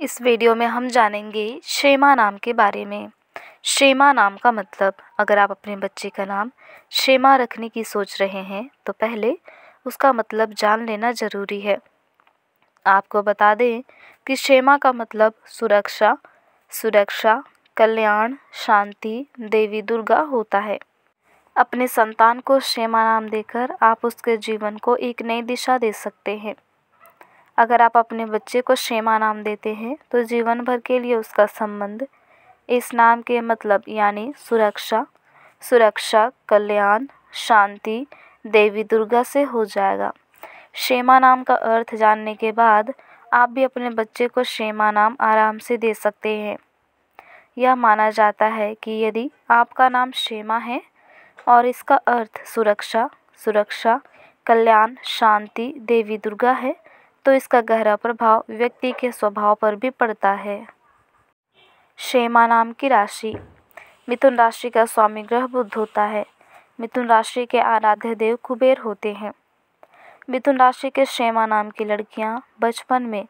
इस वीडियो में हम जानेंगे शेमा नाम के बारे में शेमा नाम का मतलब अगर आप अपने बच्चे का नाम शेमा रखने की सोच रहे हैं तो पहले उसका मतलब जान लेना ज़रूरी है आपको बता दें कि शेमा का मतलब सुरक्षा सुरक्षा कल्याण शांति देवी दुर्गा होता है अपने संतान को शेमा नाम देकर आप उसके जीवन को एक नई दिशा दे सकते हैं अगर आप अपने बच्चे को शेमा नाम देते हैं तो जीवन भर के लिए उसका संबंध इस नाम के मतलब यानी सुरक्षा सुरक्षा कल्याण शांति देवी दुर्गा से हो जाएगा शेमा नाम का अर्थ जानने के बाद आप भी अपने बच्चे को शेमा नाम आराम से दे सकते हैं यह माना जाता है कि यदि आपका नाम शेमा है और इसका अर्थ सुरक्षा सुरक्षा कल्याण शांति देवी दुर्गा है तो इसका गहरा प्रभाव व्यक्ति के स्वभाव पर भी पड़ता है क्षेमा नाम की राशि मिथुन राशि का स्वामी ग्रह बुद्ध होता है मिथुन राशि के आराध्य देव कुबेर होते हैं मिथुन राशि के क्षेमा नाम की लड़कियां बचपन में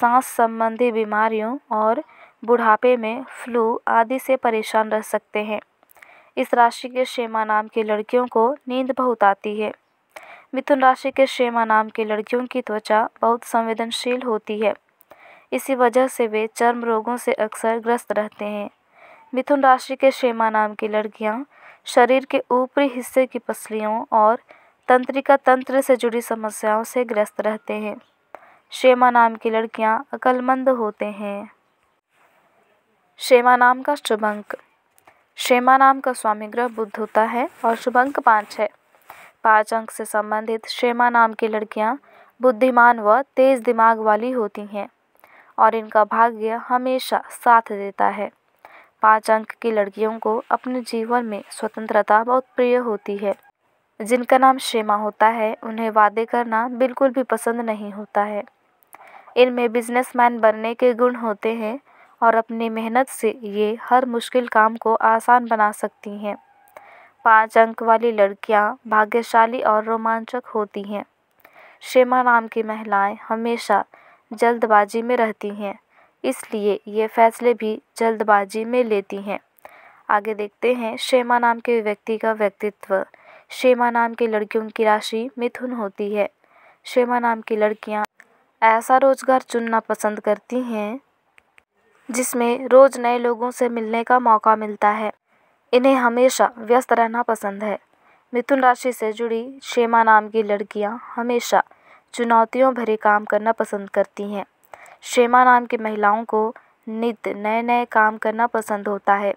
सांस संबंधी बीमारियों और बुढ़ापे में फ्लू आदि से परेशान रह सकते हैं इस राशि के क्षेमा नाम की लड़कियों को नींद बहुत आती है मिथुन राशि के शेमा नाम की लड़कियों की त्वचा बहुत संवेदनशील होती है इसी वजह से वे चर्म रोगों से अक्सर ग्रस्त रहते हैं मिथुन राशि के शेमा नाम की लड़कियां शरीर के ऊपरी हिस्से की पसलियों और तंत्रिका तंत्र से जुड़ी समस्याओं से ग्रस्त रहते हैं शेमा नाम की लड़कियां अकलमंद होते हैं शेमा नाम का शुभ अंक शेमा नाम का स्वामी ग्रह बुद्ध होता है और शुभ अंक पाँच है पाँच अंक से संबंधित शेमा नाम की लड़कियाँ बुद्धिमान व तेज दिमाग वाली होती हैं और इनका भाग्य हमेशा साथ देता है पाँच अंक की लड़कियों को अपने जीवन में स्वतंत्रता बहुत प्रिय होती है जिनका नाम शेमा होता है उन्हें वादे करना बिल्कुल भी पसंद नहीं होता है इनमें बिजनेसमैन बनने के गुण होते हैं और अपनी मेहनत से ये हर मुश्किल काम को आसान बना सकती हैं पाँच अंक वाली लड़कियाँ भाग्यशाली और रोमांचक होती हैं शेमा नाम की महिलाएँ हमेशा जल्दबाजी में रहती हैं इसलिए ये फैसले भी जल्दबाजी में लेती हैं आगे देखते हैं शेमा नाम के व्यक्ति का व्यक्तित्व शेमा नाम की लड़कियों की राशि मिथुन होती है शेमा नाम की लड़कियाँ ऐसा रोजगार चुनना पसंद करती हैं जिसमें रोज़ नए लोगों से मिलने का मौका मिलता है इन्हें हमेशा व्यस्त रहना पसंद है मिथुन राशि से जुड़ी शेमा नाम की लड़कियां हमेशा चुनौतियों भरे काम करना पसंद करती हैं शेमा नाम की महिलाओं को नित्य नए नए काम करना पसंद होता है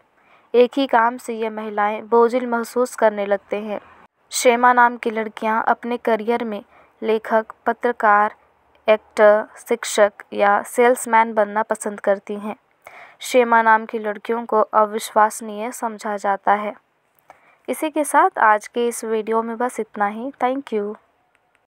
एक ही काम से ये महिलाएं बोझिल महसूस करने लगते हैं शेमा नाम की लड़कियां अपने करियर में लेखक पत्रकार एक्टर शिक्षक या सेल्समैन बनना पसंद करती हैं शेमा नाम की लड़कियों को अविश्वसनीय समझा जाता है इसी के साथ आज के इस वीडियो में बस इतना ही थैंक यू